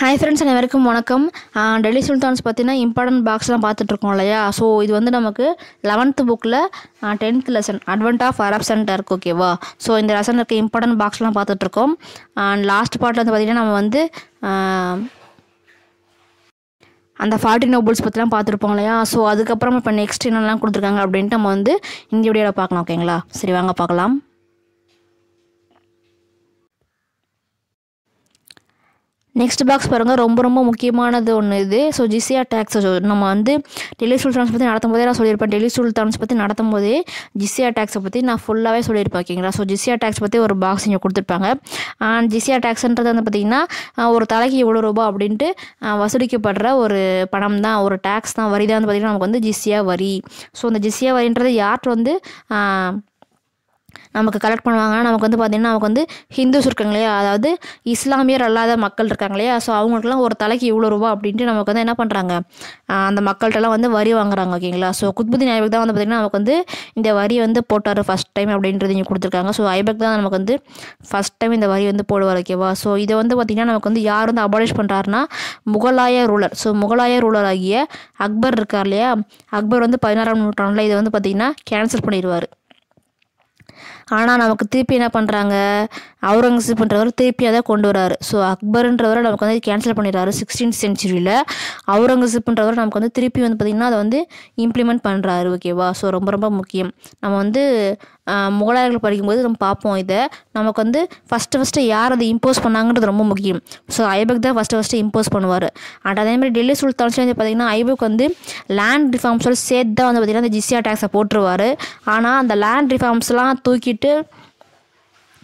hi friends அனைவருக்கும் வணக்கம் Delhi sultans பார்த்தீங்கன்னா இம்பார்ட்டன்ட் பாக்ஸ்லாம் பார்த்துட்ருக்கோம் இல்லையா ஸோ இது வந்து நமக்கு லெவன்த்து புக்கில் டென்த் லெசன் அட்வென்ட் ஆஃப் அரப்சன்ட்டாக இருக்குது ஓகேவா ஸோ இந்த லெசன் இருக்க இம்பார்ட்டன்ட் பாக்ஸ்லாம் பார்த்துட்ருக்கோம் அண்ட் லாஸ்ட் பார்ட்டில் வந்து பார்த்திங்கன்னா நம்ம வந்து அந்த ஃபார்ட்டி நோபல்ஸ் பற்றிலாம் பார்த்துருப்போம் இல்லையா ஸோ அதுக்கப்புறம் இப்போ நெக்ஸ்ட் என்னெல்லாம் கொடுத்துருக்காங்க அப்படின்ட்டு நம்ம வந்து இந்த வீடியோவில் பார்க்கலாம் ஓகேங்களா சரி வாங்க பார்க்கலாம் நெக்ஸ்ட் பாக்ஸ் பாருங்கள் ரொம்ப ரொம்ப முக்கியமானது ஒன்று இது ஸோ ஜிசியா டேக்ஸ் நம்ம வந்து டெலிசூல் சுல்தான்ஸ் பற்றி நடத்தும் போதே நான் சொல்லியிருப்பேன் டெலிசூல் சுல்தான்ஸ் பற்றி நடத்தும் போதே ஜிசியா டேக்ஸை பற்றி நான் ஃபுல்லாகவே சொல்லியிருப்பேன் ஓகேங்களா ஸோ ஜிசியா டேக்ஸ் பற்றி ஒரு பாக்ஸ் இங்கே கொடுத்துருப்பாங்க அண்ட் ஜிசியா டேக்ஸ்ன்றது வந்து பார்த்திங்கன்னா ஒரு தலைக்கு எவ்வளோ ரூபா அப்படின்ட்டு வசூலிக்கப்படுற ஒரு பணம் தான் ஒரு டேக்ஸ் தான் வரி தான் வந்து பார்த்திங்கன்னா நமக்கு வந்து ஜிசியா வரி ஸோ அந்த ஜிசியா வரின்றது யார்கிட்ட வந்து நமக்கு கலெக்ட் பண்ணுவாங்கன்னா நமக்கு வந்து பார்த்திங்கன்னா நமக்கு வந்து ஹிந்துஸ் இருக்காங்க இல்லையா அதாவது இஸ்லாமியர் அல்லாத மக்கள் இருக்காங்க இல்லையா ஸோ அவங்களுக்குலாம் ஒரு தலைக்கு இவ்வளோ ரூபா அப்படின்ட்டு நமக்கு வந்து என்ன பண்ணுறாங்க அந்த மக்கள்கிட்டலாம் வந்து வரி வாங்குறாங்க ஓகேங்களா ஸோ குத்புதி ஐபக் தான் வந்து பார்த்திங்கன்னா நமக்கு வந்து இந்த வரி வந்து போட்டார் ஃபஸ்ட் டைம் அப்படின்றது இங்கே கொடுத்துருக்காங்க ஸோ ஐபக் தான் நமக்கு வந்து ஃபஸ்ட் டைம் இந்த வரி வந்து போடுவார் ஓகேவா ஸோ இதை வந்து பார்த்திங்கன்னா நமக்கு வந்து யார் வந்து அபாலிஷ் பண்ணுறாருன்னா முகலாய ரூலர் ஸோ முகலாய ரூலர் ஆகிய அக்பர் இருக்கார் இல்லையா அக்பர் வந்து பதினாறாம் நூற்றாண்டில் இதை வந்து பார்த்திங்கன்னா கேன்சல் பண்ணிடுவார் ஆனால் நமக்கு திருப்பி என்ன பண்ணுறாங்க பண்ணுறவர் திருப்பியாக தான் கொண்டு வராரு ஸோ அக்பருன்றவரை நமக்கு வந்து கேன்சல் பண்ணிடுறாரு சிக்ஸ்டீன் சென்ச்சுரியில் அவுரங்கசீப்ன்றவர் நமக்கு வந்து திருப்பி வந்து பார்த்திங்கன்னா அதை வந்து இம்ப்ளிமெண்ட் பண்ணுறாரு ஓகேவா ஸோ ரொம்ப ரொம்ப முக்கியம் நம்ம வந்து முகலாயர்கள் படிக்கும்போது நம்ம பார்ப்போம் இதை நமக்கு வந்து ஃபஸ்ட்டு ஃபஸ்ட்டு யார் அதை இம்போஸ் பண்ணாங்கன்றது ரொம்ப முக்கியம் ஸோ ஐபக் தான் ஃபஸ்ட்டு ஃபஸ்ட்டு இம்போஸ் பண்ணுவார் அண்ட் அதேமாதிரி டெல்லி சுல்தான்ஸ் வந்து பார்த்திங்கன்னா ஐபக் வந்து லேண்ட் ரிஃபார்ம்ஸோட சேர்த்து தான் வந்து பார்த்திங்கன்னா அந்த ஜிஸ்யா டேக்ஸை போட்டுருவார் ஆனால் அந்த லேண்ட் ரிஃபார்ம்ஸ்லாம் தூக்கிட்டு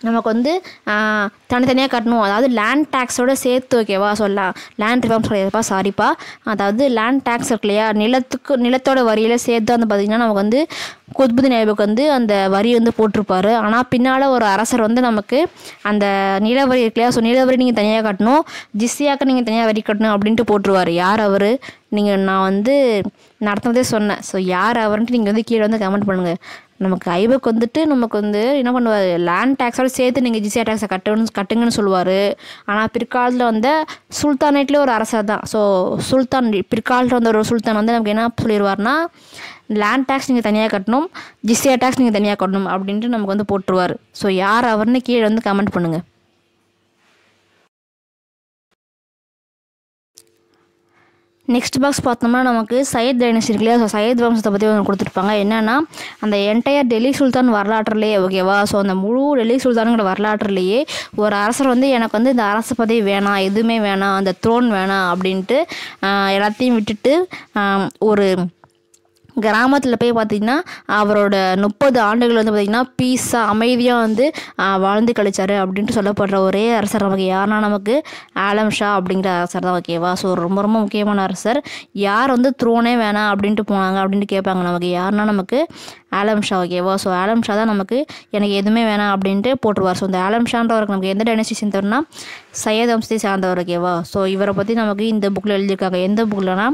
நமக்கு வந்து தனித்தனியாக கட்டணும் அதாவது லேண்ட் டேக்ஸோட சேர்த்து ஓகேவா சொல்லலாம் லேண்ட் ரிஃபார்ம்ஸ் கிடையாதுப்பா சாரிப்பா அதாவது லேண்ட் டேக்ஸ் இருக்கு இல்லையா நிலத்துக்கு நிலத்தோட வரியில் சேர்த்து வந்து பார்த்திங்கன்னா நமக்கு வந்து குத்புதி ஐபக் வந்து அந்த வரி வந்து போட்டிருப்பார் ஆனால் பின்னால் ஒரு அரசர் வந்து நமக்கு அந்த நிலவரி இருக்கு ஸோ நிலவரி நீங்கள் தனியாக கட்டணும் ஜிஸ்ஸியாக்க நீங்கள் தனியாக வரி கட்டணும் அப்படின்ட்டு போட்டுருவார் யார் அவர் நீங்கள் நான் வந்து நடத்துனதே சொன்னேன் ஸோ யார் அவர்ன்ட்டு நீங்கள் வந்து கீழே வந்து கமெண்ட் பண்ணுங்கள் நமக்கு ஐபக் வந்துட்டு நமக்கு வந்து என்ன பண்ணுவார் லேண்ட் டேக்ஸோட சேர்த்து நீங்கள் ஜிசியா டேக்ஸை கட்டணும் கட்டுங்கன்னு சொல்லுவார் ஆனால் பிற்காலத்தில் வந்து சுல்தானேட்லேயே ஒரு அரசர் தான் ஸோ சுல்தான் பிற்காலத்தில் வந்த ஒரு சுல்தான் வந்து நமக்கு என்ன சொல்லிடுவார்னா லேண்ட் டேக்ஸ் நீங்கள் தனியாக கட்டணும் ஜிஸ்டிஆர் டேக்ஸ் நீங்கள் தனியாக கட்டணும் அப்படின்ட்டு நமக்கு வந்து போட்டுருவார் ஸோ யார் அவர்னு கீழே வந்து கமெண்ட் பண்ணுங்கள் நெக்ஸ்ட் பாக்ஸ் பார்த்தோம்னா நமக்கு சையத் டைனஸ்டி இருக்கு இல்லையா ஸோ சையத் வம்சத்தை பற்றி அவங்க கொடுத்துருப்பாங்க என்னென்னா அந்த என்டையர் டெல்லி சுல்தான் வரலாற்றுலேயே ஓகேவா ஸோ அந்த முழு டெல்லி சுல்தானுங்கிற வரலாற்றுலேயே ஒரு அரசர் வந்து எனக்கு வந்து இந்த அரசு பதவி வேணாம் எதுவுமே வேணாம் அந்த த்ரோன் வேணாம் அப்படின்ட்டு எல்லாத்தையும் விட்டுட்டு ஒரு கிராமத்தில் போய் பார்த்தீங்கன்னா அவரோட முப்பது ஆண்டுகள் வந்து பார்த்திங்கன்னா பீஸாக அமைதியாக வந்து வாழ்ந்து கழிச்சார் அப்படின்ட்டு சொல்லப்படுற ஒரே அரசர் நமக்கு யாருன்னா நமக்கு ஆலம் ஷா அப்படிங்கிற அரசர் தான் ஓகேவா ஸோ ரொம்ப ரொம்ப முக்கியமான அரசர் யார் வந்து த்ரோனே வேணாம் அப்படின்ட்டு போனாங்க அப்படின்ட்டு கேட்பாங்க நமக்கு யாருன்னா நமக்கு ஆலம் ஷா ஓகேவா ஸோ ஆலம் ஷா தான் நமக்கு எனக்கு எதுவுமே வேணாம் அப்படின்ட்டு போட்டுருவார் ஸோ இந்த ஆலம் ஷான்றவருக்கு நமக்கு எந்த டைனஸ்டி சேர்ந்தவர்னா சையத் வம்சத்தை சார்ந்தவர் ஓகேவா ஸோ இவரை பற்றி நமக்கு இந்த புக்கில் எழுதியிருக்காங்க எந்த புக்கில்னா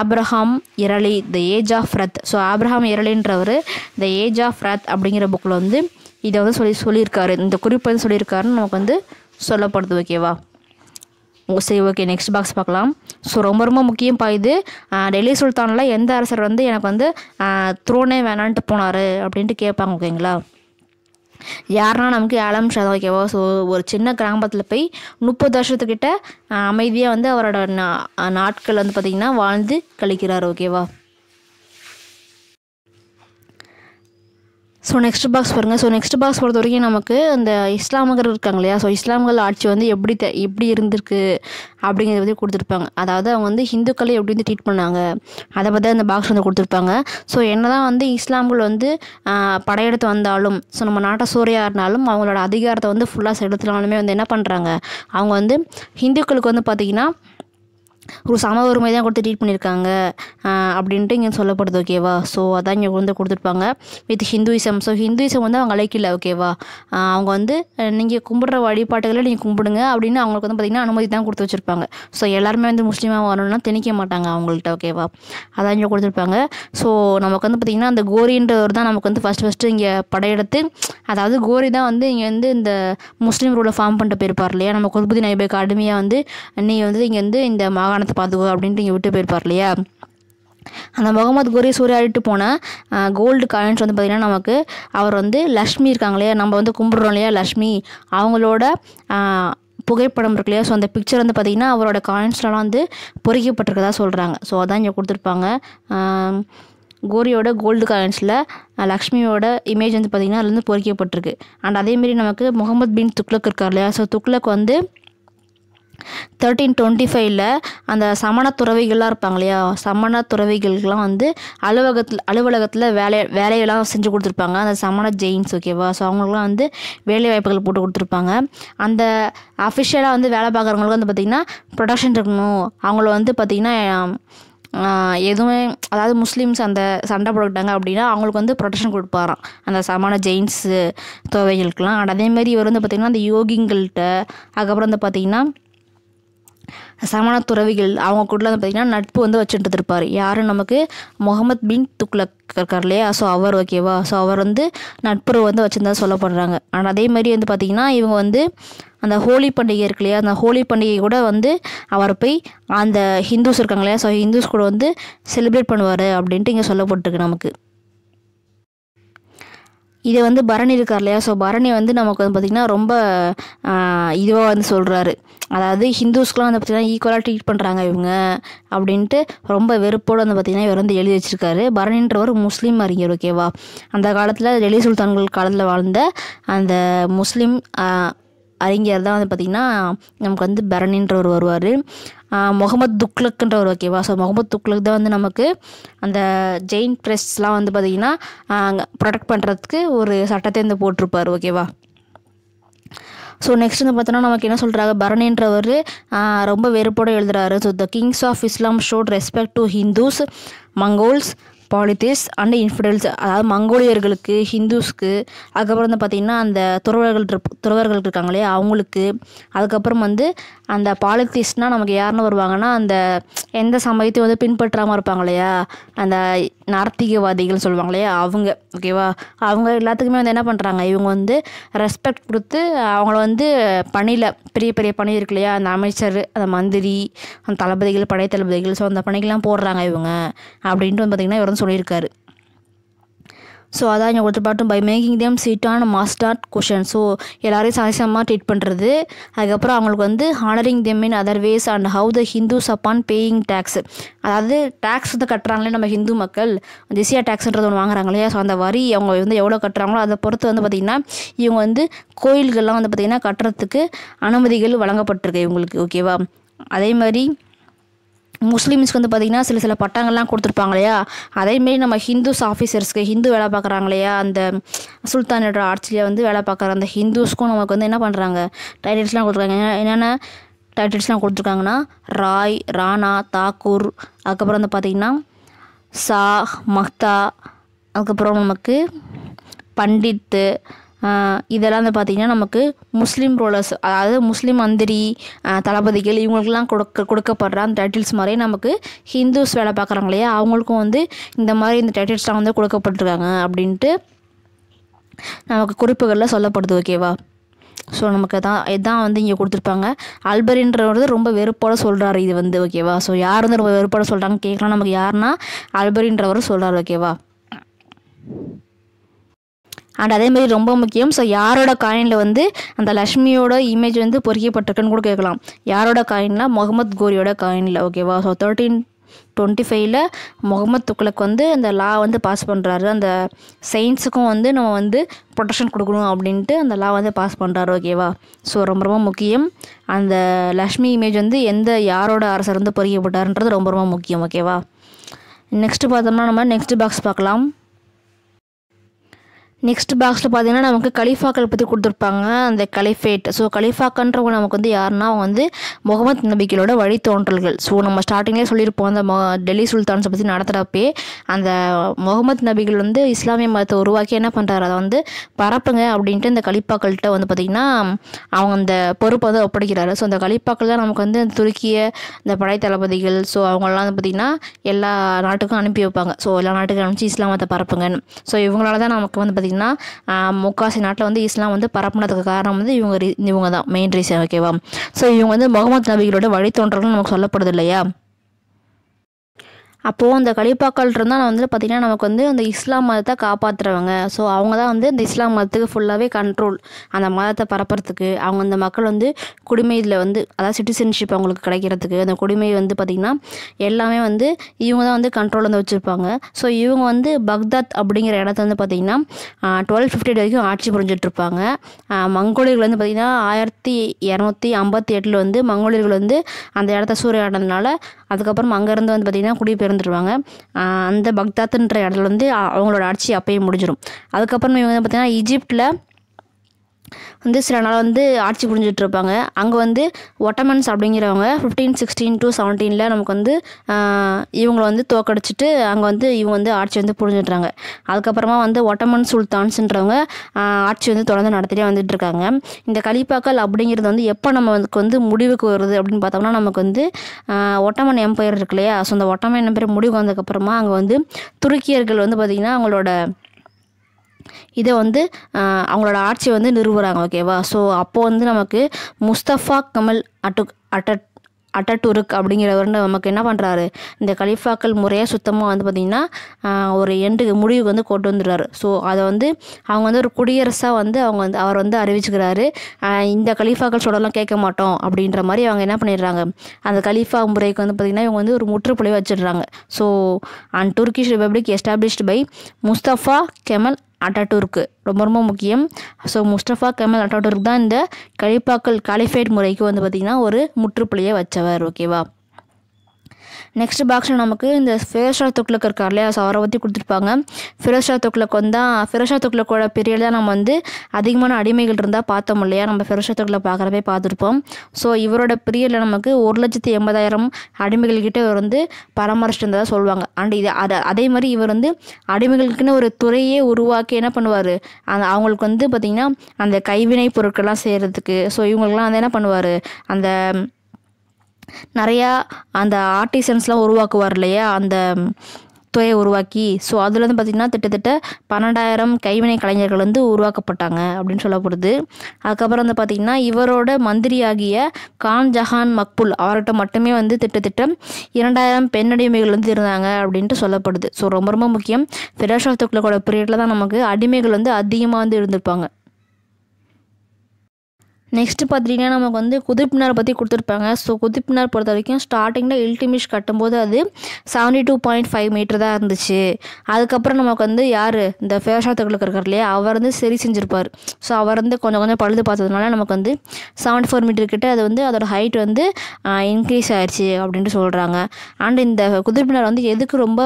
Abraham Eraly the age of wrath so Abraham இரளின்றவர் த ஏஜ் ஆஃப் ரத் அப்படிங்கிற புக்கில் வந்து இதை வந்து சொல்லி சொல்லியிருக்காரு இந்த குறிப்பு வந்து சொல்லியிருக்காருன்னு நமக்கு வந்து சொல்லப்படுது ஓகேவா சரி ஓகே நெக்ஸ்ட் பாக்ஸ் பார்க்கலாம் ஸோ ரொம்ப ரொம்ப முக்கியம் பாயுது டெல்லி சுல்தானில் எந்த அரசர் வந்து எனக்கு வந்து த்ரோனே வேணான்ட்டு போனார் அப்படின்ட்டு கேட்பாங்க ஓகேங்களா யாருன்னா நமக்கு ஏழாம் ஷா ஓகேவா ஸோ ஒரு சின்ன கிராமத்தில் போய் முப்பது வருஷத்துக்கிட்ட அமைதியாக வந்து அவரோட நா நாட்கள் வந்து பார்த்திங்கன்னா வாழ்ந்து கழிக்கிறார் ஓகேவா ஸோ நெக்ஸ்ட் பாக்ஸ் பாருங்கள் ஸோ நெக்ஸ்ட் பாக்ஸ் பொறுத்த வரைக்கும் நமக்கு அந்த இஸ்லாமியர்கள் இருக்காங்க இல்லையா ஸோ இஸ்லாமியர்கள் ஆட்சி வந்து எப்படி த எப்படி இருந்திருக்கு அப்படிங்கிறத பற்றி கொடுத்துருப்பாங்க அதாவது அவங்க வந்து ஹிந்துக்களை எப்படி வந்து ட்ரீட் பண்ணாங்க அதை பற்றி அந்த பாக்ஸ் வந்து கொடுத்துருப்பாங்க ஸோ என்ன தான் வந்து இஸ்லாம்கள் வந்து படையெடுத்து வந்தாலும் ஸோ நம்ம நாட்டை சூறையாக இருந்தாலும் அவங்களோட அதிகாரத்தை வந்து ஃபுல்லாக செலுத்தினாலுமே வந்து என்ன பண்ணுறாங்க அவங்க வந்து ஹிந்துக்களுக்கு வந்து பார்த்திங்கன்னா ஒரு சம உரிமை தான் கொடுத்து ட்ரீட் பண்ணியிருக்காங்க அப்படின்ட்டு இங்கே சொல்லப்படுது ஓகேவா ஸோ அதான் இங்கே வந்து கொடுத்துருப்பாங்க வித் ஹிந்துவிசம் ஸோ ஹிந்துவிசம் வந்து அவங்க அழைக்கல ஓகேவா அவங்க வந்து நீங்கள் கும்பிடுற வழிபாட்டுகளை நீங்கள் கும்பிடுங்க அப்படின்னு அவங்களுக்கு வந்து பார்த்திங்கன்னா அனுமதி தான் கொடுத்து வச்சுருப்பாங்க ஸோ எல்லாருமே வந்து முஸ்லீமாக வரணும்னா திணிக்க மாட்டாங்க அவங்கள்ட்ட ஓகேவா அதான் இங்கே கொடுத்துருப்பாங்க ஸோ நமக்கு வந்து பார்த்திங்கன்னா அந்த கோரின்றவர் தான் நமக்கு வந்து ஃபஸ்ட்டு ஃபஸ்ட்டு இங்கே படையெடுத்து அதாவது கோரி தான் வந்து இங்கே வந்து இந்த முஸ்லீம் ரூலை ஃபார்ம் பண்ணிட்டு போயிருப்பார் இல்லையா நம்ம குல்புதி ஐபேக்கு அடிமையாக வந்து நீ வந்து இங்கே வந்து இந்த மகா வானத்தை பார்த்துக்கோ அப்படின்ட்டு இங்கே விட்டு போயிருப்பார் இல்லையா அந்த முகமது கோரி சூறையாடிட்டு போன கோல்டு காயின்ஸ் வந்து பார்த்திங்கன்னா நமக்கு அவர் வந்து லக்ஷ்மி இருக்காங்க இல்லையா நம்ம வந்து கும்பிட்றோம் இல்லையா லக்ஷ்மி அவங்களோட புகைப்படம் இருக்கு இல்லையா ஸோ அந்த பிக்சர் வந்து பார்த்திங்கன்னா அவரோட காயின்ஸ்லாம் வந்து பொறிக்கப்பட்டிருக்கதா சொல்கிறாங்க ஸோ அதான் இங்கே கொடுத்துருப்பாங்க கோரியோட கோல்டு காயின்ஸில் லக்ஷ்மியோட இமேஜ் வந்து பார்த்திங்கன்னா அதுலேருந்து பொறிக்கப்பட்டிருக்கு அண்ட் அதேமாரி நமக்கு முகமது பின் துக்ளக் இருக்கார் இல்லையா ஸோ துக்ளக் வந்து தேர்ட்டீன் டுவெண்ட்டி ஃபைவ்ல அந்த சமண துறவிகள்லாம் இருப்பாங்க இல்லையா சமண துறவிகளுக்கெல்லாம் வந்து அலுவலகத்தில் அலுவலகத்தில் வேலை வேலையெல்லாம் செஞ்சு கொடுத்துருப்பாங்க அந்த சமண ஜெயின்ஸ் ஓகேவா ஸோ அவங்களுக்குலாம் வந்து வேலை வாய்ப்புகள் போட்டு கொடுத்துருப்பாங்க அந்த அஃபிஷியலாக வந்து வேலை பார்க்குறவங்களுக்கு வந்து பார்த்திங்கன்னா ப்ரொடக்ஷன் இருக்கணும் அவங்கள வந்து பார்த்திங்கன்னா எதுவுமே அதாவது முஸ்லீம்ஸ் அந்த சண்டை போட்டுக்கிட்டாங்க அப்படின்னா அவங்களுக்கு வந்து ப்ரொடெக்ஷன் கொடுப்பாராம் அந்த சமான ஜெயின்ஸு துவைகளுக்கெலாம் அண்ட் அதேமாதிரி இவர் வந்து பார்த்திங்கன்னா அந்த யோகிங்கள்கிட்ட அதுக்கப்புறம் வந்து பார்த்திங்கன்னா சமண துறவிகள் அவங்க கூட வந்து பார்த்திங்கன்னா நட்பு வந்து வச்சுட்டு இருப்பார் யாரும் நமக்கு முகமது பின் துக்லக் இருக்கார் இல்லையா ஸோ அவர் ஓகேவா ஸோ அவர் வந்து நட்புறவு வந்து வச்சுருந்தா சொல்லப்படுறாங்க ஆனால் அதே மாதிரி வந்து பார்த்திங்கன்னா இவங்க வந்து அந்த ஹோலி பண்டிகை இருக்கு இல்லையா அந்த ஹோலி பண்டிகை கூட வந்து அவர் போய் அந்த ஹிந்துஸ் இருக்காங்க இல்லையா ஸோ ஹிந்துஸ் கூட வந்து செலிப்ரேட் பண்ணுவார் அப்படின்ட்டு இங்கே சொல்லப்பட்டிருக்கு நமக்கு இதை வந்து பரணி இருக்கார் இல்லையா ஸோ பரணி வந்து நமக்கு வந்து பார்த்திங்கன்னா ரொம்ப இதுவாக வந்து சொல்கிறாரு அதாவது ஹிந்துஸ்க்குலாம் வந்து பார்த்திங்கன்னா ஈக்குவலாக ட்ரீட் பண்ணுறாங்க இவங்க அப்படின்ட்டு ரொம்ப வெறுப்போடு வந்து பார்த்திங்கன்னா இவர் வந்து எழுதி வச்சுருக்காரு பரணின்றவர் முஸ்லீம் அறிஞர் ஓகேவா அந்த காலத்தில் டெல்லி சுல்தான்கள் காலத்தில் வாழ்ந்த அந்த முஸ்லீம் அறிஞர் தான் வந்து பார்த்திங்கன்னா நமக்கு வந்து பரணின்றவர் வருவார் முகமது ஒரு ஓகேவா ஸோ முகமது துக்லக் தான் வந்து நமக்கு அந்த ஜெயின் ப்ரெஸ்லாம் வந்து பார்த்திங்கன்னா அங்கே ப்ரொடெக்ட் பண்ணுறதுக்கு ஒரு சட்டத்தை வந்து போட்டிருப்பார் ஓகேவா ஸோ நெக்ஸ்ட் வந்து பார்த்தோன்னா நமக்கு என்ன சொல்கிறாங்க பரணின்றவர் ரொம்ப வெறுப்போடு எழுதுகிறாரு so the kings of Islam showed respect to Hindus Mongols polytheists and infidels அதாவது மங்கோலியர்களுக்கு ஹிந்துஸ்க்கு அதுக்கப்புறம் வந்து பார்த்திங்கன்னா அந்த துறவர்கள் துறவர்கள் இருக்காங்க இல்லையா அவங்களுக்கு அதுக்கப்புறம் வந்து அந்த பாலித்தீஸ்னால் நமக்கு யாருன்னு வருவாங்கன்னா அந்த எந்த சமயத்தையும் வந்து பின்பற்றாமல் இருப்பாங்க இல்லையா அந்த நார்த்திகவாதிகள் சொல்லுவாங்க இல்லையா அவங்க ஓகேவா அவங்க எல்லாத்துக்குமே வந்து என்ன பண்ணுறாங்க இவங்க வந்து ரெஸ்பெக்ட் கொடுத்து அவங்கள வந்து பணியில் பெரிய பெரிய பணி இருக்கு இல்லையா அந்த அமைச்சர் அந்த மந்திரி அந்த தளபதிகள் படை தளபதிகள் ஸோ அந்த பணிக்கெல்லாம் போடுறாங்க இவங்க அப்படின்ட்டு வந்து பார்த்திங்கன்னா இவர் அப்படின்னு சொல்லியிருக்காரு ஸோ அதான் இங்கே பாட்டும் by making them sit on most odd cushion so எல்லாரையும் சாசமாக ட்ரீட் பண்ணுறது அதுக்கப்புறம் அவங்களுக்கு வந்து honouring them in other ways and how the Hindus upon paying taxes அதாவது டேக்ஸ் வந்து கட்டுறாங்களே நம்ம ஹிந்து மக்கள் திசியா டேக்ஸ்ன்றது ஒன்று வாங்குறாங்க இல்லையா ஸோ அந்த வரி அவங்க வந்து எவ்வளோ கட்டுறாங்களோ அதை பொறுத்து வந்து பார்த்திங்கன்னா இவங்க வந்து கோயில்கள்லாம் வந்து பார்த்திங்கன்னா கட்டுறதுக்கு அனுமதிகள் வழங்கப்பட்டிருக்கு இவங்களுக்கு ஓகேவா அதே மாதிரி முஸ்லீம்ஸ்க்கு வந்து பார்த்திங்கன்னா சில சில பட்டங்கள்லாம் கொடுத்துருப்பாங்க இல்லையா அதேமாரி நம்ம ஹிந்துஸ் ஆஃபீஸர்ஸ்க்கு ஹிந்து வேலை பார்க்குறாங்க இல்லையா அந்த சுல்தானோட ஆட்சியில் வந்து வேலை பார்க்குற அந்த ஹிந்துஸ்க்கும் நமக்கு வந்து என்ன பண்ணுறாங்க டைட்டில்ஸ்லாம் கொடுத்துருக்காங்க என்னென்ன டைட்டில்ஸ்லாம் கொடுத்துருக்காங்கன்னா ராய் ராணா தாக்கூர் அதுக்கப்புறம் வந்து பார்த்திங்கன்னா சா மஹ்தா அதுக்கப்புறம் நமக்கு பண்டித்து இதெல்லாம் வந்து பார்த்திங்கன்னா நமக்கு முஸ்லீம் ரோலர்ஸ் அதாவது முஸ்லீம் மந்திரி தளபதிகள் இவங்களுக்கெல்லாம் கொடுக்க கொடுக்கப்படுற அந்த டைட்டில்ஸ் மாதிரியே நமக்கு ஹிந்துஸ் வேலை பார்க்குறாங்க இல்லையா அவங்களுக்கும் வந்து இந்த மாதிரி இந்த டைட்டில்ஸ்லாம் வந்து கொடுக்கப்பட்டிருக்காங்க அப்படின்ட்டு நமக்கு குறிப்புகளில் சொல்லப்படுது ஓகேவா ஸோ நமக்கு தான் இதான் வந்து இங்கே கொடுத்துருப்பாங்க அல்பரின்றவர் ரொம்ப வெறுப்போட சொல்கிறாரு இது வந்து ஓகேவா ஸோ யார் வந்து ரொம்ப வெறுப்போட சொல்கிறாங்க கேட்கலாம் நமக்கு யாருன்னா அல்பரின்றவர் சொல்கிறாரு ஓகேவா அண்ட் அதேமாதிரி ரொம்ப முக்கியம் ஸோ யாரோட காயினில் வந்து அந்த லக்ஷ்மியோட இமேஜ் வந்து பொறிக்கப்பட்டிருக்குன்னு கூட கேட்கலாம் யாரோட காயின்னா முகமது கோரியோட காயினில் ஓகேவா ஸோ தேர்ட்டீன் டுவெண்ட்டி ஃபைவ்ல முகமது துக்ளக் வந்து அந்த லா வந்து பாஸ் பண்ணுறாரு அந்த சயின்ஸுக்கும் வந்து நம்ம வந்து ப்ரொடெக்ஷன் கொடுக்கணும் அப்படின்ட்டு அந்த லா வந்து பாஸ் பண்ணுறாரு ஓகேவா ஸோ ரொம்ப ரொம்ப முக்கியம் அந்த லக்ஷ்மி இமேஜ் வந்து எந்த யாரோட அரசர் வந்து பொறிக்கப்பட்டாருன்றது ரொம்ப ரொம்ப முக்கியம் ஓகேவா நெக்ஸ்ட்டு பார்த்தோம்னா நம்ம நெக்ஸ்ட் பாக்ஸ் பார்க்கலாம் நெக்ஸ்ட் பாக்ஸில் பார்த்தீங்கன்னா நமக்கு கலிஃபாக்கள் பற்றி கொடுத்துருப்பாங்க அந்த கலிஃபேட் ஸோ கலிஃபாக்கன்றவங்க நமக்கு வந்து யாருன்னா அவங்க வந்து முகமது நபிகளோட வழித்தோன்றல்கள் ஸோ நம்ம ஸ்டார்டிங்லேயே சொல்லியிருப்போம் அந்த டெல்லி சுல்தான்ஸை பற்றி நடத்துகிறப்பே அந்த முகமது நபிகள் வந்து இஸ்லாமிய மதத்தை உருவாக்கி என்ன பண்ணுறாரு அதை வந்து பரப்புங்க அப்படின்ட்டு இந்த கலிப்பாக்கள்கிட்ட வந்து பார்த்திங்கன்னா அவங்க அந்த பொறுப்பை வந்து ஒப்படைக்கிறாரு ஸோ அந்த கலிப்பாக்கள் தான் நமக்கு வந்து துருக்கிய இந்த படை தளபதிகள் ஸோ அவங்களாம் வந்து பார்த்திங்கன்னா எல்லா நாட்டுக்கும் அனுப்பி வைப்பாங்க ஸோ எல்லா நாட்டுக்கும் அனுப்பிச்சு இஸ்லாமத்தை பரப்புங்கன்னு ஸோ இவங்களால தான் நமக்கு வந்து பார்த்திங்கன்னா பார்த்திங்கன்னா முக்காசி நாட்டில் வந்து இஸ்லாம் வந்து பரப்புனதுக்கு காரணம் வந்து இவங்க இவங்க தான் மெயின் ரீசன் ஓகேவா ஸோ இவங்க வந்து முகமது நபிகளோட வழித்தோன்றல்னு நமக்கு சொல்லப்படுது இல்லையா அப்போது அந்த கலிப்பாக்கள் இருந்தால் நான் வந்து பார்த்திங்கன்னா நமக்கு வந்து அந்த இஸ்லாம் மதத்தை காப்பாற்றுறவங்க ஸோ அவங்க தான் வந்து இந்த இஸ்லாம் மதத்துக்கு ஃபுல்லாகவே கண்ட்ரோல் அந்த மதத்தை பரப்புறதுக்கு அவங்க அந்த மக்கள் வந்து குடிமையில் வந்து அதாவது சிட்டிசன்ஷிப் அவங்களுக்கு கிடைக்கிறதுக்கு அந்த குடிமை வந்து பார்த்திங்கன்னா எல்லாமே வந்து இவங்க தான் வந்து கண்ட்ரோல் வந்து வச்சுருப்பாங்க ஸோ இவங்க வந்து பக்தாத் அப்படிங்கிற இடத்த வந்து பார்த்திங்கன்னா டுவெல் ஃபிஃப்டி வரைக்கும் ஆட்சி புரிஞ்சிட்ருப்பாங்க மங்கோலியர்கள் வந்து பார்த்திங்கன்னா ஆயிரத்தி இரநூத்தி ஐம்பத்தி எட்டில் வந்து மங்கோலியர்கள் வந்து அந்த இடத்த சூறையாடினதுனால அதுக்கப்புறம் அங்கேருந்து வந்து பார்த்திங்கன்னா குடிபெயர்ந்துருவாங்க அந்த பக்தாத்துன்ற இடத்துல வந்து அவங்களோட ஆட்சி அப்பயே முடிஞ்சிடும் அதுக்கப்புறம் இவங்க வந்து பார்த்திங்கன்னா ஈஜிப்டில் வந்து சில நாள் வந்து ஆட்சி புரிஞ்சிட்ருப்பாங்க அங்கே வந்து ஒட்டமன்ஸ் அப்படிங்கிறவங்க ஃபிஃப்டீன் சிக்ஸ்டீன் டு செவன்டீனில் நமக்கு வந்து இவங்களை வந்து தோக்கடிச்சிட்டு அங்கே வந்து இவங்க வந்து ஆட்சி வந்து புரிஞ்சிட்றாங்க அதுக்கப்புறமா வந்து ஒட்டமன் சுல்தான்ஸுன்றவங்க ஆட்சி வந்து தொடர்ந்து நடத்திட்டே வந்துட்டுருக்காங்க இந்த கலிப்பாக்கள் அப்படிங்கிறது வந்து எப்போ நமக்கு வந்து முடிவுக்கு வருது அப்படின்னு பார்த்தோம்னா நமக்கு வந்து ஒட்டமன் எம்பையர் இருக்கு இல்லையா ஸோ அந்த ஒட்டமன் எம்பையர் முடிவுக்கு வந்ததுக்கப்புறமா அங்கே வந்து துருக்கியர்கள் வந்து பார்த்திங்கன்னா அவங்களோட இதை வந்து அவங்களோட ஆட்சி வந்து நிறுவுகிறாங்க ஓகேவா ஸோ அப்போது வந்து நமக்கு முஸ்தஃபா கமல் அட்டுக் அட்ட அட்டட்டுருக் அப்படிங்கிறவர் நமக்கு என்ன பண்ணுறாரு இந்த கலிஃபாக்கள் முறையாக சுத்தமாக வந்து பார்த்திங்கன்னா ஒரு எண்டுக்கு முடிவுக்கு வந்து கொண்டு வந்துடுறாரு ஸோ அதை வந்து அவங்க வந்து ஒரு குடியரசாக வந்து அவங்க வந்து அவர் வந்து அறிவிச்சுக்கிறாரு இந்த கலிஃபாக்கள் சொல்லலாம் கேட்க மாட்டோம் அப்படின்ற மாதிரி அவங்க என்ன பண்ணிடுறாங்க அந்த கலிஃபா முறைக்கு வந்து பார்த்திங்கன்னா இவங்க வந்து ஒரு முற்றுப்புள்ளி வச்சிடுறாங்க so and Turkish republic established by Mustafa Kemal அட்டாட்டூருக்கு ரொம்ப ரொம்ப முக்கியம் ஸோ முஸ்டபா கமல் அட்டாட்டூருக்கு தான் இந்த கழிப்பாக்கல் காலிஃபைட் முறைக்கு வந்து பார்த்திங்கன்னா ஒரு முற்றுப்புள்ளியை வச்சவர் ஓகேவா நெக்ஸ்ட் பாக்ஸில் நமக்கு இந்த ஃபிரோஷா துக்ளக் இருக்கார் இல்லையா ஸோ அவரை பற்றி கொடுத்துருப்பாங்க ஃபிரோஷா துக்ளக் வந்தால் தான் ஃபிரோஷா துக்ளக்கோட பீரியட் தான் நம்ம வந்து அதிகமான அடிமைகள் இருந்தால் பார்த்தோம் இல்லையா நம்ம ஃபிரோஷா துக்ளக் பார்க்குறப்பே பார்த்துருப்போம் ஸோ இவரோட பீரியடில் நமக்கு ஒரு லட்சத்தி எண்பதாயிரம் அடிமைகள் கிட்டே இவர் வந்து பராமரிச்சுட்டு சொல்லுவாங்க அண்ட் இது அதை அதே மாதிரி இவர் வந்து அடிமைகளுக்குன்னு ஒரு துறையே உருவாக்கி என்ன பண்ணுவார் அந்த அவங்களுக்கு வந்து பார்த்திங்கன்னா அந்த கைவினை பொருட்கள்லாம் செய்கிறதுக்கு ஸோ இவங்களுக்குலாம் வந்து என்ன பண்ணுவார் அந்த நிறையா அந்த ஆர்டிசன்ஸ்லாம் உருவாக்குவார் இல்லையா அந்த தொகையை உருவாக்கி ஸோ அதில் வந்து பார்த்திங்கன்னா திட்டத்தட்ட பன்னெண்டாயிரம் கைவினை கலைஞர்கள் வந்து உருவாக்கப்பட்டாங்க அப்படின்னு சொல்லப்படுது அதுக்கப்புறம் வந்து பார்த்திங்கன்னா இவரோட மந்திரியாகிய கான் ஜஹான் மக்புல் அவர்கிட்ட மட்டுமே வந்து திட்டத்திட்டம் இரண்டாயிரம் பெண்ணடிமைகள் வந்து இருந்தாங்க அப்படின்ட்டு சொல்லப்படுது ஸோ ரொம்ப ரொம்ப முக்கியம் ஃபெடரேஷன் ஆஃப் துக்லக்கோட பீரியடில் தான் நமக்கு அடிமைகள் வந்து அதிகமாக வந்து இருந்திருப்பாங்க நெக்ஸ்ட்டு பார்த்தீங்கன்னா நமக்கு வந்து குதிப்பினார் பற்றி கொடுத்துருப்பாங்க ஸோ குதிப்பினார் பொறுத்த வரைக்கும் ஸ்டார்டிங்கில் இல்டிமிஷ் கட்டும்போது அது seventy two point five metre தான் இருந்துச்சு அதுக்கப்புறம் நமக்கு வந்து யார் இந்த ஃபேஷா இருக்கிற இருக்கார் இல்லையா அவர் வந்து சரி செஞ்சுருப்பார் ஸோ அவர் வந்து கொஞ்சம் கொஞ்சம் பழுது பார்த்ததுனால நமக்கு வந்து செவன்டி ஃபோர் மீட்டர் கிட்ட அது வந்து அதோடய ஹைட் வந்து இன்க்ரீஸ் ஆயிடுச்சு அப்படின்ட்டு சொல்கிறாங்க அண்ட் இந்த குதிப்பினார் வந்து எதுக்கு ரொம்ப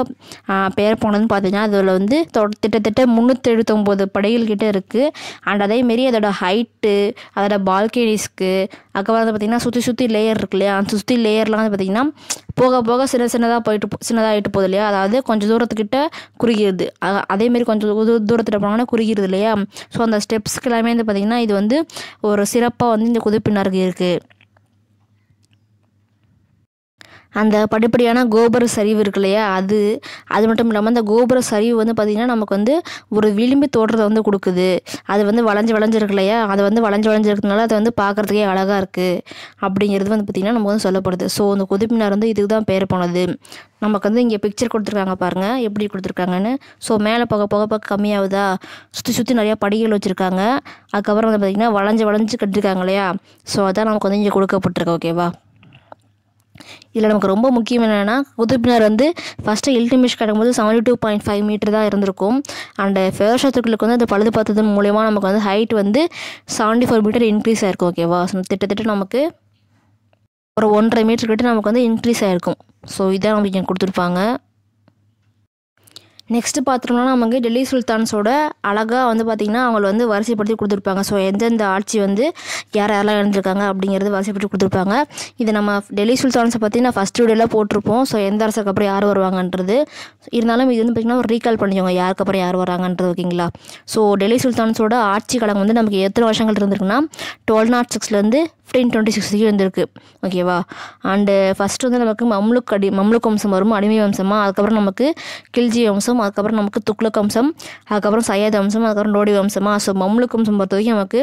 பேர் போனதுன்னு பார்த்தீங்கன்னா அதில் வந்து கிட்டத்தட்ட முந்நூற்றி எழுபத்தொம்போது படைகள் கிட்டே இருக்குது அண்ட் அதேமாரி அதோடய ஹைட்டு அதோட பா ஆல்கேடிஸ்க்கு அதுக்கப்புறம் வந்து பார்த்திங்கன்னா சுற்றி சுற்றி லேயர் இருக்கு இல்லையா அந்த சுற்றி லேயர்லாம் வந்து பார்த்திங்கன்னா போக போக சின்ன சின்னதாக போயிட்டு ஆகிட்டு போகுது இல்லையா அதாவது கொஞ்சம் தூரத்துக்கிட்ட குறுகிறது அதேமாரி கொஞ்சம் தூரத்தில் போனாங்கன்னா குறுகிறது இல்லையா ஸோ அந்த ஸ்டெப்ஸ்க்கு எல்லாமே வந்து பார்த்திங்கன்னா இது வந்து ஒரு சிறப்பாக வந்து இந்த குதிப்பினருக்கு இருக்குது அந்த படிப்படியான கோபுர சரிவு இருக்கு இல்லையா அது அது மட்டும் இல்லாமல் அந்த கோபுர சரிவு வந்து பார்த்திங்கன்னா நமக்கு வந்து ஒரு விளிம்பு தோற்றத்தை வந்து கொடுக்குது அது வந்து வளைஞ்சு வளைஞ்சிருக்கு இல்லையா அதை வந்து வளைஞ்சு வளைஞ்சிருக்கனால அதை வந்து பார்க்குறதுக்கே அழகாக இருக்குது அப்படிங்கிறது வந்து பார்த்திங்கன்னா நமக்கு வந்து சொல்லப்படுது ஸோ அந்த குதிப்பினார் வந்து இதுக்கு தான் பேர் போனது நமக்கு வந்து இங்கே பிக்சர் கொடுத்துருக்காங்க பாருங்கள் எப்படி கொடுத்துருக்காங்கன்னு ஸோ மேலே போக போக போக கம்மியாகுதா சுற்றி சுற்றி நிறையா படிகள் வச்சுருக்காங்க அதுக்கப்புறம் வந்து பார்த்திங்கன்னா வளைஞ்சு வளைஞ்சு கட்டிருக்காங்க இல்லையா ஸோ அதான் நமக்கு வந்து இங்கே கொடுக்கப்பட்டிருக்கோம் ஓகேவா இதில் நமக்கு ரொம்ப முக்கியம் என்னென்னா குதுப்பினார் வந்து ஃபஸ்ட்டு மிஷ் கிடக்கும்போது seventy two point five metre தான் இருந்திருக்கும் அண்ட் ஃபேர்ஷத்துக்களுக்கு வந்து அந்த பழுது பார்த்ததன் மூலயமா நமக்கு வந்து ஹைட் வந்து செவன்டி ஃபோர் மீட்டர் இன்க்ரீஸ் ஆயிருக்கும் ஓகேவா திட்டத்தட்ட நமக்கு ஒரு ஒன்றரை மீட்டர் கிட்ட நமக்கு வந்து இன்க்ரீஸ் ஆகிருக்கும் ஸோ இதான் நமக்கு கொடுத்துருப்பாங்க நெக்ஸ்ட்டு பார்த்தோம்னா நமக்கு டெல்லி சுல்தான்ஸோட அழகாக வந்து பார்த்திங்கன்னா அவங்கள வந்து வரிசைப்படுத்தி கொடுத்துருப்பாங்க ஸோ எந்தெந்த ஆட்சி வந்து யார் யாரெல்லாம் இழந்திருக்காங்க அப்படிங்கிறது வரிசைப்படுத்தி கொடுத்துருப்பாங்க இது நம்ம டெல்லி சுல்தான்ஸை பற்றி நான் ஃபஸ்ட் வீடியோவில் போட்டிருப்போம் ஸோ எந்த அரசுக்கு அப்புறம் யார் வருவாங்கன்றது இருந்தாலும் இது வந்து பார்த்திங்கன்னா ஒரு ரீகால் பண்ணிக்கோங்க யாருக்கு அப்புறம் யார் வராங்கன்றது ஓகேங்களா ஸோ டெல்லி சுல்தான்ஸோட ஆட்சி காலம் வந்து நமக்கு எத்தனை வருஷங்கள் இருந்திருக்குன்னா டுவெல் நாட் சிக்ஸ்லேருந்து ஃபிஃப்டீன் டுவெண்ட்டி சிக்ஸ் இருந்திருக்கு ஓகேவா அண்டு ஃபஸ்ட்டு வந்து நமக்கு மம்லுக் அடி மம்லுக் வம்சம் வரும் அடிமை வம்சமாக அதுக்கப்புறம் நமக்கு கில்ஜி வம்சம் அதுக்கப்புறம் நமக்கு துக்ளக் வம்சம் அதுக்கப்புறம் சையத் வம்சம் அதுக்கப்புறம் ரோடி வம்சமாக ஸோ மம்லுக் வம்சம் பொறுத்த வரைக்கும் நமக்கு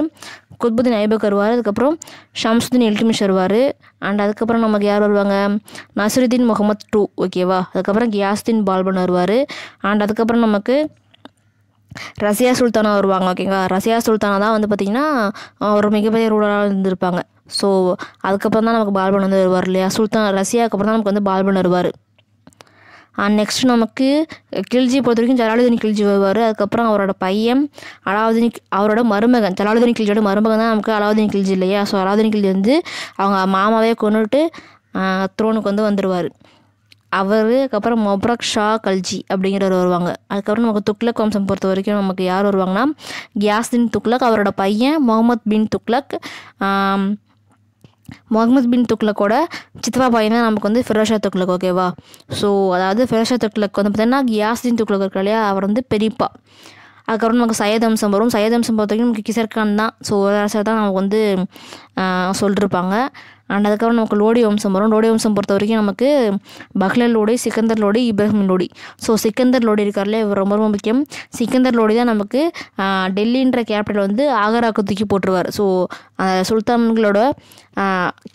குத்புதீன் ஐபக் வருவார் அதுக்கப்புறம் ஷம்சுதீன் இல்டுமிஷ் வருவார் அண்ட் அதுக்கப்புறம் நமக்கு யார் வருவாங்க நசருதீன் முகமது டூ ஓகேவா அதுக்கப்புறம் கியாஸ்தீன் பால்பன் வருவார் அண்ட் அதுக்கப்புறம் நமக்கு ரசியா சுல்தானா வருவாங்க ஓகேங்களா ரசியா சுல்தானா தான் வந்து பார்த்திங்கன்னா ஒரு மிகப்பெரிய ரூலராக இருந்திருப்பாங்க ஸோ அதுக்கப்புறம் தான் நமக்கு பால்பன் வந்து வருவார் இல்லையா சுல்தான் ரஷ்யாவுக்கு அப்புறம் தான் நமக்கு வந்து பால்பன் வருவார் அண்ட் நெக்ஸ்ட் நமக்கு கில்ஜி பொறுத்த வரைக்கும் ஜலாலுதீன் கில்ஜி வருவார் அதுக்கப்புறம் அவரோட பையன் அலாவுதீன் அவரோட மருமகன் ஜலாலுதீன் கில்ஜியோட மருமகன் தான் நமக்கு அலாவுதீன் கில்ஜி இல்லையா ஸோ அலாவுதீன் கில்ஜி வந்து அவங்க மாமாவே கொண்டுட்டு த்ரோனுக்கு வந்து வந்துடுவார் அவர் அதுக்கப்புறம் மொப்ரக் ஷா கல்ஜி அப்படிங்கிறவர் வருவாங்க அதுக்கப்புறம் நமக்கு துக்லக் வம்சம் பொறுத்த வரைக்கும் நமக்கு யார் வருவாங்கன்னா கியாஸ்தீன் துக்லக் அவரோட பையன் முகமது பின் துக்லக் முகமது பின் துக்ளக்கோட சித்தப்பா பையன் நமக்கு வந்து ஃபிரோஷா துக்ளக் ஓகேவா ஸோ அதாவது ஃபிரோஷா துக்ளக் வந்து பார்த்தீங்கன்னா கியாஸ்தீன் துக்ளக் இருக்கா இல்லையா அவர் வந்து பெரியப்பா அதுக்கப்புறம் நமக்கு சையத் அம்சம் வரும் சையத் அம்சம் பொறுத்த நமக்கு கிசர்கான் தான் ஸோ ஒரு அரசர் தான் நமக்கு வந்து சொல்லிருப்பாங்க அண்ட் அதுக்கப்புறம் நமக்கு லோடி வம்சம் வரும் லோடி வம்சம் பொறுத்த வரைக்கும் நமக்கு பஹ்லர் லோடி சிக்கந்தர் லோடி இப்ராஹிம் லோடி ஸோ சிக்கந்தர் லோடி இருக்கார்ல இவர் ரொம்ப ரொம்ப முக்கியம் சிக்கந்தர் லோடி தான் நமக்கு டெல்லின்ற கேபிட்டல் வந்து ஆகராக்கு தூக்கி போட்டுருவார் ஸோ சுல்தான்களோட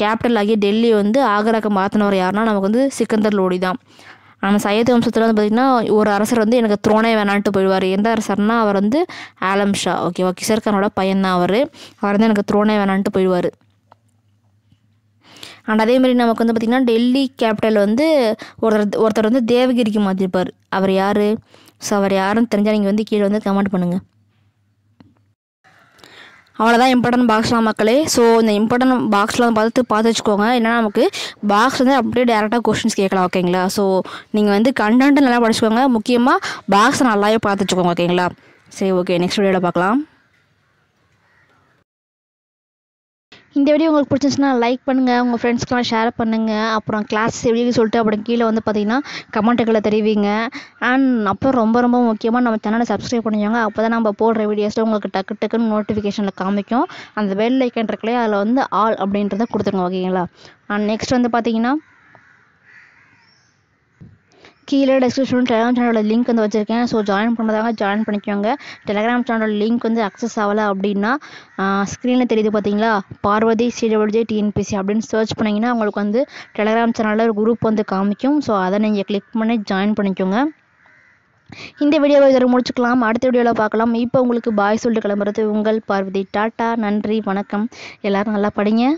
கேபிட்டல் ஆகிய டெல்லியை வந்து ஆகராக்கு மாற்றினவர் யாருன்னா நமக்கு வந்து சிக்கந்தர் லோடி தான் ஆனால் சையத் வம்சத்தில் வந்து பார்த்திங்கன்னா ஒரு அரசர் வந்து எனக்கு துரோணை வேணான்ட்டு போயிடுவார் எந்த அரசர்னா அவர் வந்து ஆலம் ஷா ஓகேவா கிசர்கானோட பையன் தான் அவர் அவர் வந்து எனக்கு த்ரோனே வேணான்ட்டு போயிடுவார் அண்ட் மாதிரி நமக்கு வந்து பார்த்திங்கன்னா டெல்லி கேபிட்டல் வந்து ஒருத்தர் ஒருத்தர் வந்து தேவகிரிக்கு மாற்றிருப்பார் அவர் யார் ஸோ அவர் யாருன்னு தெரிஞ்சால் நீங்கள் வந்து கீழே வந்து கமெண்ட் பண்ணுங்கள் அவ்வளோதான் இம்பார்ட்டன்ட் பாக்ஸ்லாம் மக்களே ஸோ இந்த இம்பார்ட்டன்ட் பாக்ஸ்லாம் பார்த்து பார்த்து வச்சுக்கோங்க ஏன்னா நமக்கு பாக்ஸ் வந்து அப்படியே டேரெக்டாக கொஷின்ஸ் கேட்கலாம் ஓகேங்களா ஸோ நீங்கள் வந்து கண்டென்ட்டு நல்லா படிச்சுக்கோங்க முக்கியமாக பாக்ஸை நல்லாவே பார்த்து வச்சுக்கோங்க ஓகேங்களா சரி ஓகே நெக்ஸ்ட் வீடியோவில் பார்க்கலாம் இந்த வீடியோ உங்களுக்கு பிடிச்சிருந்துச்சுன்னா லைக் பண்ணுங்கள் உங்கள் ஃப்ரெண்ட்ஸ்க்கெலாம் ஷேர் பண்ணுங்கள் அப்புறம் கிளாஸ் எப்படி சொல்லிட்டு அப்புறம் கீழே வந்து பார்த்தீங்கன்னா கமெண்ட்டுகளை தெரிவிங்க அண்ட் அப்புறம் ரொம்ப ரொம்ப முக்கியமாக நம்ம சேனலை சப்ஸ்கிரைப் பண்ணிக்கோங்க அப்போ தான் நம்ம போடுற வீடியோஸில் உங்களுக்கு டக்கு டக்குன்னு நோட்டிஃபிகேஷனில் காமிக்கும் அந்த வெல் ஐக்கன் இருக்குல்லையே அதில் வந்து ஆல் அப்படின்றத கொடுத்துருங்க ஓகேங்களா அண்ட் நெக்ஸ்ட் வந்து பார்த்தீங்கன்னா கீழே டெஸ்கிரிப்ஷன் டெலிகிராம் சேனலோட லிங்க் வந்து வச்சுருக்கேன் ஸோ ஜாயின் பண்ணதாங்க ஜாயின் பண்ணிக்கோங்க டெலிகிராம் சேனலோட லிங்க் வந்து அக்சஸ் ஆகலை அப்படின்னா ஸ்க்ரீனில் தெரியுது பார்த்தீங்களா பார்வதி ஸ்ரீடபிள்ஜே டிஎன்பிசி அப்படின்னு சர்ச் பண்ணிங்கன்னா உங்களுக்கு வந்து டெலிகிராம் சேனலில் ஒரு குரூப் வந்து காமிக்கும் ஸோ அதை நீங்கள் கிளிக் பண்ணி ஜாயின் பண்ணிக்கோங்க இந்த வீடியோவை இதை முடிச்சுக்கலாம் அடுத்த வீடியோவில் பார்க்கலாம் இப்போ உங்களுக்கு பாய் சொல்லிட்டு கிளம்புறது உங்கள் பார்வதி டாட்டா நன்றி வணக்கம் எல்லோரும் நல்லா படிங்க